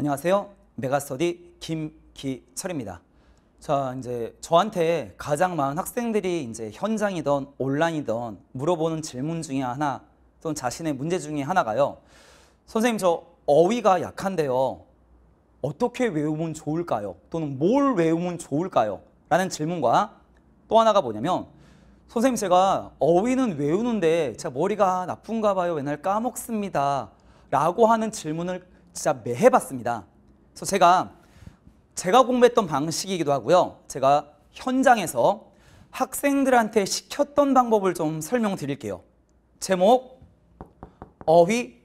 안녕하세요. 메가스터디 김기철입니다. 자, 이제 저한테 가장 많은 학생들이 이제 현장이던 온라인이던 물어보는 질문 중에 하나 또는 자신의 문제 중에 하나가요. 선생님, 저 어휘가 약한데요. 어떻게 외우면 좋을까요? 또는 뭘 외우면 좋을까요? 라는 질문과 또 하나가 뭐냐면 선생님 제가 어휘는 외우는데 제가 머리가 나쁜가 봐요. 맨날 까먹습니다. 라고 하는 질문을 진짜 매해봤습니다. 그래서 제가 제가 공부했던 방식이기도 하고요. 제가 현장에서 학생들한테 시켰던 방법을 좀 설명드릴게요. 제목 어휘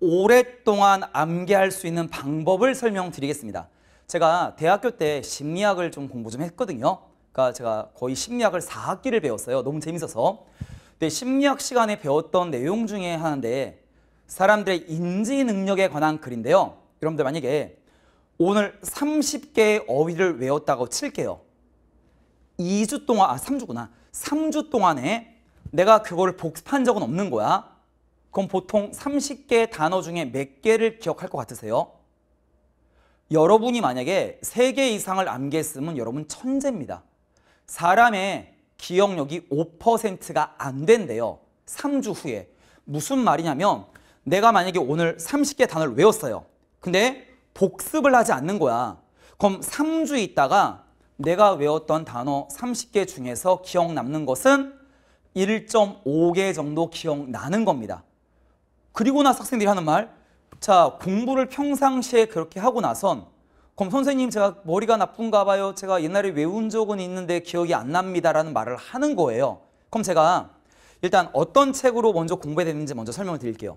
오랫동안 암기할 수 있는 방법을 설명드리겠습니다. 제가 대학교 때 심리학을 좀 공부 좀 했거든요. 그러니까 제가 거의 심리학을 4학기를 배웠어요. 너무 재밌어서. 근데 심리학 시간에 배웠던 내용 중에 하나인데 사람들의 인지 능력에 관한 글인데요. 여러분들 만약에 오늘 30개의 어휘를 외웠다고 칠게요. 2주 동안, 아 3주구나. 3주 동안에 내가 그거를 복습한 적은 없는 거야. 그럼 보통 30개 의 단어 중에 몇 개를 기억할 것 같으세요? 여러분이 만약에 3개 이상을 암기했으면 여러분 천재입니다. 사람의 기억력이 5%가 안 된대요. 3주 후에. 무슨 말이냐면 내가 만약에 오늘 30개 단어를 외웠어요. 근데 복습을 하지 않는 거야. 그럼 3주 있다가 내가 외웠던 단어 30개 중에서 기억 남는 것은 1.5개 정도 기억나는 겁니다. 그리고 나서 학생들이 하는 말, 자 공부를 평상시에 그렇게 하고 나선 그럼 선생님 제가 머리가 나쁜가 봐요. 제가 옛날에 외운 적은 있는데 기억이 안 납니다라는 말을 하는 거예요. 그럼 제가 일단 어떤 책으로 먼저 공부해야 되는지 먼저 설명을 드릴게요.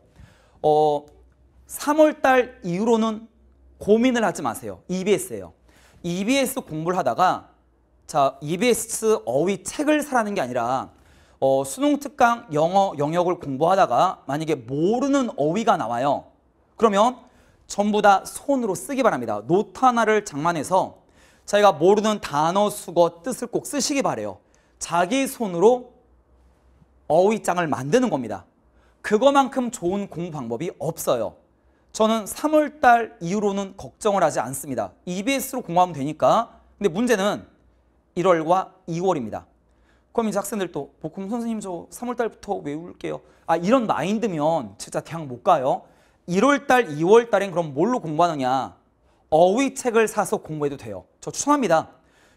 어, 3월달 이후로는 고민을 하지 마세요. EBS예요. EBS 공부를 하다가 자 EBS 어휘 책을 사라는 게 아니라 어, 수능 특강 영어 영역을 공부하다가 만약에 모르는 어휘가 나와요. 그러면 전부 다 손으로 쓰기 바랍니다. 노트 하나를 장만해서 자기가 모르는 단어, 수거, 뜻을 꼭 쓰시기 바래요. 자기 손으로 어휘장을 만드는 겁니다. 그거만큼 좋은 공부 방법이 없어요. 저는 3월달 이후로는 걱정을 하지 않습니다. EBS로 공부하면 되니까. 근데 문제는 1월과 2월입니다. 그럼 이제 학생들 또보 ք ո 선생님 저 3월달부터 외울게요. 아 이런 마인드면 진짜 대학 못 가요. 1월달, 2월달엔 그럼 뭘로 공부하느냐. 어휘 책을 사서 공부해도 돼요. 저 추천합니다.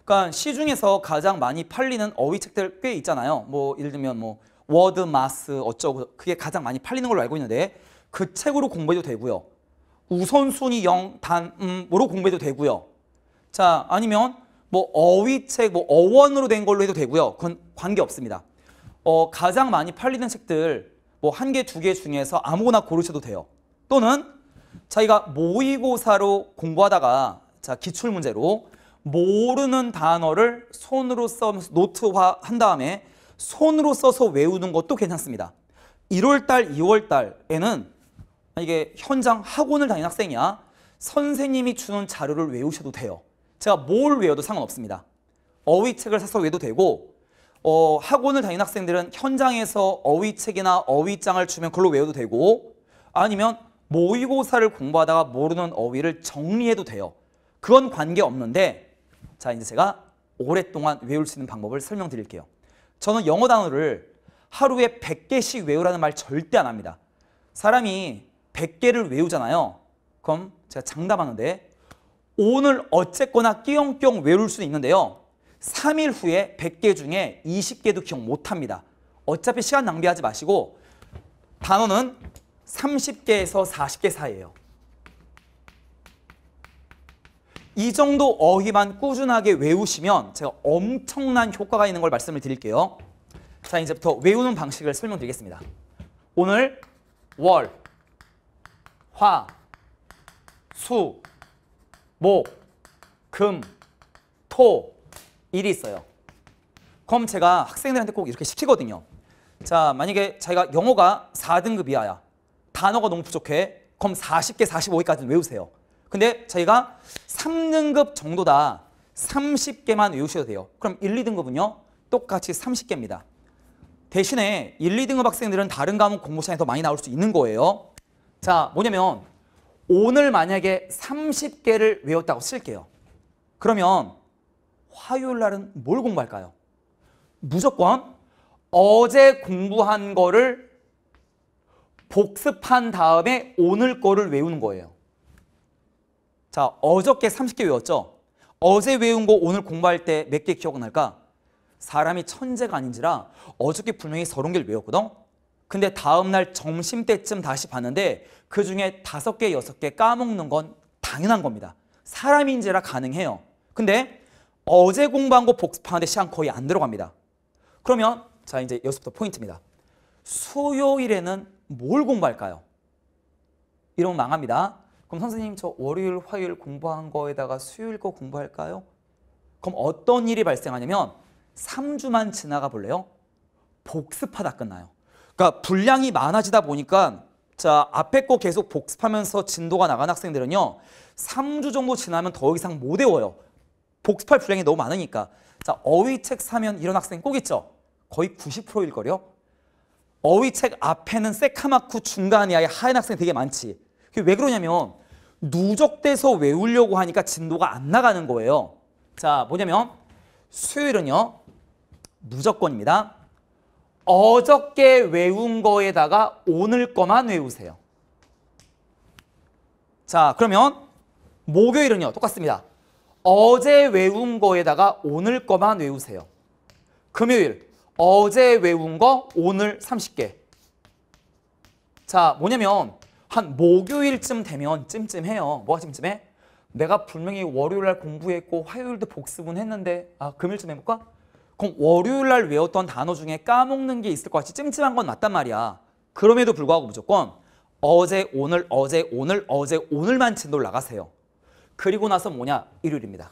그러니까 시중에서 가장 많이 팔리는 어휘 책들 꽤 있잖아요. 뭐 예를 들면 뭐 워드마스 어쩌고 그게 가장 많이 팔리는 걸로 알고 있는데 그 책으로 공부해도 되고요. 우선순위 영, 단, 음으로 공부해도 되고요. 자 아니면 뭐 어휘책, 뭐 어원으로 된 걸로 해도 되고요. 그건 관계없습니다. 어, 가장 많이 팔리는 책들 뭐 한 개, 두 개 중에서 아무거나 고르셔도 돼요. 또는 자기가 모의고사로 공부하다가 자 기출문제로 모르는 단어를 손으로 써 노트화 한 다음에 손으로 써서 외우는 것도 괜찮습니다. 1월달, 2월달에는 이게 현장 학원을 다닌 학생이야. 선생님이 주는 자료를 외우셔도 돼요. 제가 뭘 외워도 상관없습니다. 어휘책을 사서 외도 되고 어, 학원을 다닌 학생들은 현장에서 어휘책이나 어휘장을 주면 그걸로 외워도 되고 아니면 모의고사를 공부하다가 모르는 어휘를 정리해도 돼요. 그건 관계없는데 자 이제 제가 오랫동안 외울 수 있는 방법을 설명드릴게요. 저는 영어 단어를 하루에 100개씩 외우라는 말 절대 안 합니다. 사람이 100개를 외우잖아요. 그럼 제가 장담하는데 오늘 어쨌거나 끼용끼용 외울 수 있는데요. 3일 후에 100개 중에 20개도 기억 못합니다. 어차피 시간 낭비하지 마시고 단어는 30개에서 40개 사이에요 이 정도 어휘만 꾸준하게 외우시면 제가 엄청난 효과가 있는 걸 말씀을 드릴게요. 자, 이제부터 외우는 방식을 설명드리겠습니다. 오늘 월, 화, 수, 목, 금, 토, 일이 있어요. 그럼 제가 학생들한테 꼭 이렇게 시키거든요. 자, 만약에 자기가 영어가 4등급 이하야. 단어가 너무 부족해. 그럼 40개, 45개까지는 외우세요. 근데 저희가 3등급 정도다. 30개만 외우셔도 돼요. 그럼 1, 2등급은요. 똑같이 30개입니다. 대신에 1, 2등급 학생들은 다른 과목 공부 시간에 더 많이 나올 수 있는 거예요. 자, 뭐냐면 오늘 만약에 30개를 외웠다고 쓸게요. 그러면 화요일 날은 뭘 공부할까요? 무조건 어제 공부한 거를 복습한 다음에 오늘 거를 외우는 거예요. 자, 어저께 30개 외웠죠? 어제 외운 거 오늘 공부할 때 몇 개 기억날까? 사람이 천재가 아닌지라 어저께 분명히 서른 개를 외웠거든? 근데 다음날 점심때쯤 다시 봤는데 그중에 다섯 개, 여섯 개 까먹는 건 당연한 겁니다. 사람인지라 가능해요. 근데 어제 공부한 거 복습하는데 시간 거의 안 들어갑니다. 그러면 자 이제 여기서부터 포인트입니다. 수요일에는 뭘 공부할까요? 이러면 망합니다. 그럼 선생님 저 월요일, 화요일 공부한 거에다가 수요일 거 공부할까요? 그럼 어떤 일이 발생하냐면 3주만 지나가 볼래요? 복습하다 끝나요. 그러니까 분량이 많아지다 보니까 자 앞에 거 계속 복습하면서 진도가 나간 학생들은요. 3주 정도 지나면 더 이상 못 외워요. 복습할 분량이 너무 많으니까. 자 어휘책 사면 이런 학생 꼭 있죠? 거의 90%일걸요? 어휘책 앞에는 새카맣고 중간이 아예 하얀 학생 되게 많지. 그게 왜 그러냐면 누적돼서 외우려고 하니까 진도가 안 나가는 거예요. 자, 뭐냐면 수요일은요. 무조건입니다. 어저께 외운 거에다가 오늘 거만 외우세요. 자, 그러면 목요일은요. 똑같습니다. 어제 외운 거에다가 오늘 거만 외우세요. 금요일 어제 외운 거 오늘 30개. 자, 뭐냐면 한 목요일쯤 되면 찜찜해요. 뭐가 찜찜해? 내가 분명히 월요일 날 공부했고 화요일도 복습은 했는데 아 금요일쯤 해볼까? 그럼 월요일 날 외웠던 단어 중에 까먹는 게 있을 것 같이 찜찜한 건 맞단 말이야. 그럼에도 불구하고 무조건 어제, 오늘, 어제, 오늘, 어제, 오늘만 진도를 나가세요. 그리고 나서 뭐냐? 일요일입니다.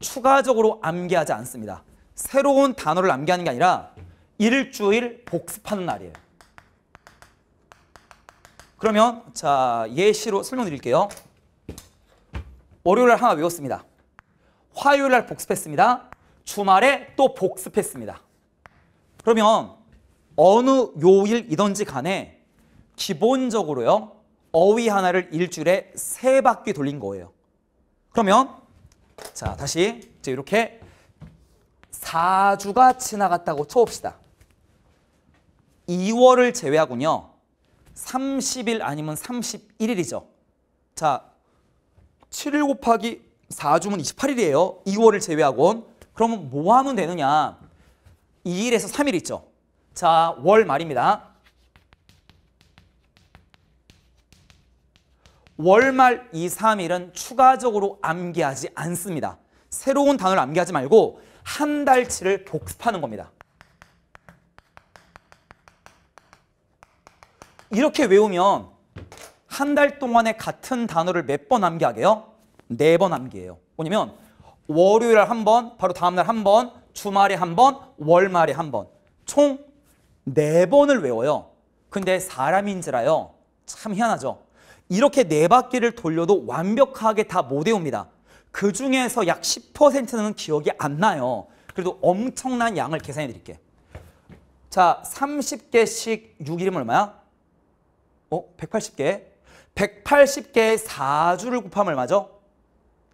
추가적으로 암기하지 않습니다. 새로운 단어를 암기하는 게 아니라 일주일 복습하는 날이에요. 그러면 자 예시로 설명드릴게요. 월요일 날 하나 외웠습니다. 화요일 날 복습했습니다. 주말에 또 복습했습니다. 그러면 어느 요일이든지 간에 기본적으로요. 어휘 하나를 일주일에 세 바퀴 돌린 거예요. 그러면 자 다시 이제 이렇게 4주가 지나갔다고 쳐봅시다. 2월을 제외하군요. 30일 아니면 31일이죠. 자, 7일 곱하기 4주면 28일이에요. 2월을 제외하고는 그러면 뭐 하면 되느냐. 2일에서 3일 있죠. 자, 월 말입니다. 월말 2, 3일은 추가적으로 암기하지 않습니다. 새로운 단어를 암기하지 말고 한 달치를 복습하는 겁니다. 이렇게 외우면 한 달 동안에 같은 단어를 몇 번 암기하게요? 네 번 암기해요. 뭐냐면 월요일 한 번, 바로 다음날 한 번, 주말에 한 번, 월말에 한 번. 총 네번을 외워요. 근데 사람인지라요. 참 희한하죠. 이렇게 네 바퀴를 돌려도 완벽하게 다 못 외웁니다. 그 중에서 약 10%는 기억이 안 나요. 그래도 엄청난 양을 계산해 드릴게. 요 자, 30개씩 6이면 일 얼마야? 어? 180개? 180개의 4주를 곱함을 맞아?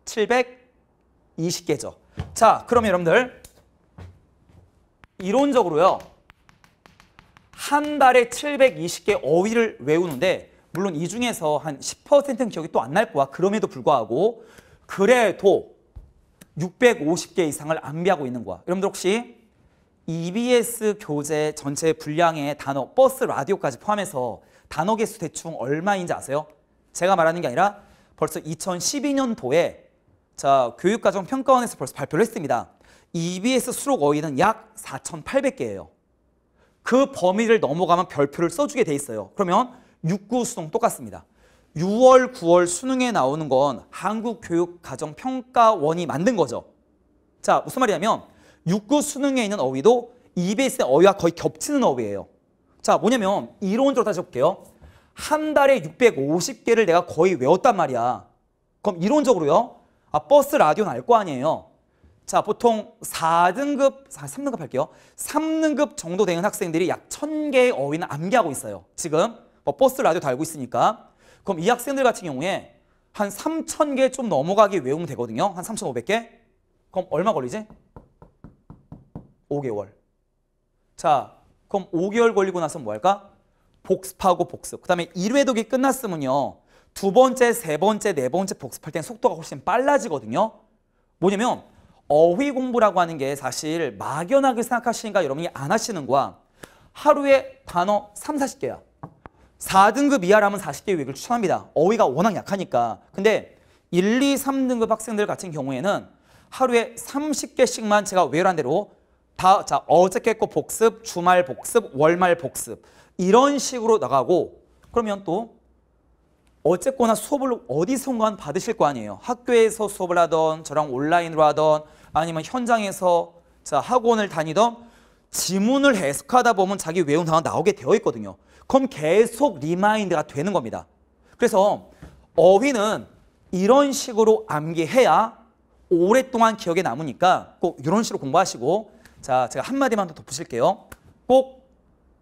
720개죠. 자, 그럼 여러분들 이론적으로요. 한 달에 720개 어휘를 외우는데 물론 이 중에서 한 10%는 기억이 또 안 날 거야. 그럼에도 불구하고 그래도 650개 이상을 암비하고 있는 거야. 여러분들 혹시 EBS 교재 전체 분량의 단어, 버스, 라디오까지 포함해서 단어 개수 대충 얼마인지 아세요? 제가 말하는 게 아니라 벌써 2012년도에 자 교육과정 평가원에서 벌써 발표를 했습니다. EBS 수록 어휘는 약 4,800개예요. 그 범위를 넘어가면 별표를 써주게 돼 있어요. 그러면 6, 9 수능 똑같습니다. 6월, 9월 수능에 나오는 건한국교육과정평가원이 만든 거죠. 자, 무슨 말이냐면 6, 9 수능에 있는 어휘도 EBS의 어휘와 거의 겹치는 어휘예요. 자 뭐냐면 이론적으로 따져볼게요. 한 달에 650개를 내가 거의 외웠단 말이야. 그럼 이론적으로요. 아 버스 라디오는 알 거 아니에요. 자 보통 4등급, 3등급 할게요. 3등급 정도 되는 학생들이 약 1000개의 어휘는 암기하고 있어요. 지금 뭐 버스 라디오 달고 있으니까. 그럼 이 학생들 같은 경우에 한 3000개 좀 넘어가게 외우면 되거든요. 한 3500개. 그럼 얼마 걸리지? 5개월. 자 그럼 5개월 걸리고 나서 뭐 할까? 복습하고 복습. 그다음에 1회 독이 끝났으면요. 두 번째, 세 번째, 네 번째 복습할 때는 속도가 훨씬 빨라지거든요. 뭐냐면 어휘 공부라고 하는 게 사실 막연하게 생각하시니까 여러분이 안 하시는 거야. 하루에 단어 3, 40개야. 4등급 이하라면 40개 외기를 추천합니다. 어휘가 워낙 약하니까. 근데 1, 2, 3등급 학생들 같은 경우에는 하루에 30개씩만 제가 외우란 대로 다, 자, 어저께 거 복습, 주말 복습, 월말 복습. 이런 식으로 나가고, 그러면 또, 어쨌거나 수업을 어디선가 받으실 거 아니에요. 학교에서 수업을 하던, 저랑 온라인으로 하던, 아니면 현장에서 자, 학원을 다니던 지문을 해석하다 보면 자기 외운 단어 나오게 되어 있거든요. 그럼 계속 리마인드가 되는 겁니다. 그래서 어휘는 이런 식으로 암기해야 오랫동안 기억에 남으니까 꼭 이런 식으로 공부하시고 자, 제가 한마디만 더 덧붙일게요. 꼭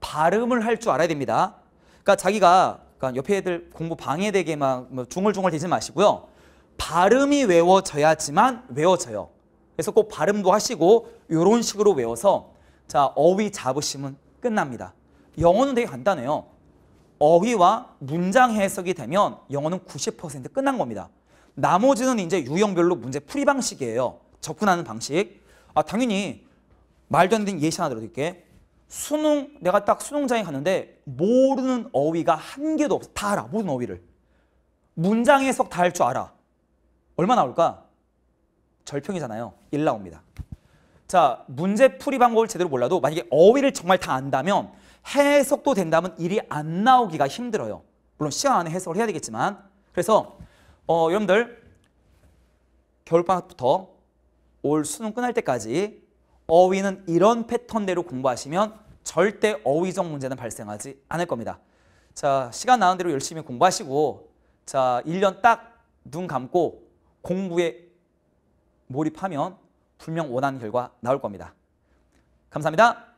발음을 할 줄 알아야 됩니다. 그러니까 자기가 그러니까 옆에 애들 공부 방해되게 막 뭐 중얼중얼 되지 마시고요. 발음이 외워져야지만 외워져요. 그래서 꼭 발음도 하시고 이런 식으로 외워서 자 어휘 잡으시면 끝납니다. 영어는 되게 간단해요. 어휘와 문장 해석이 되면 영어는 90% 끝난 겁니다. 나머지는 이제 유형별로 문제 풀이 방식이에요. 접근하는 방식. 아 당연히 말도 안 되는 예시 하나 들어드릴게. 수능 내가 딱 수능장에 갔는데 모르는 어휘가 한 개도 없어. 다 알아. 모든 어휘를. 문장 해석 다 할 줄 알아. 얼마 나올까? 절평이잖아요. 1 나옵니다. 자, 문제 풀이 방법을 제대로 몰라도 만약에 어휘를 정말 다 안다면 해석도 된다면 일이 안 나오기가 힘들어요. 물론 시간 안에 해석을 해야 되겠지만 그래서 어, 여러분들 겨울방학부터 올 수능 끝날 때까지 어휘는 이런 패턴대로 공부하시면 절대 어휘적 문제는 발생하지 않을 겁니다. 자, 시간 나는 대로 열심히 공부하시고 자, 1년 딱 눈 감고 공부에 몰입하면 분명 원하는 결과 나올 겁니다. 감사합니다.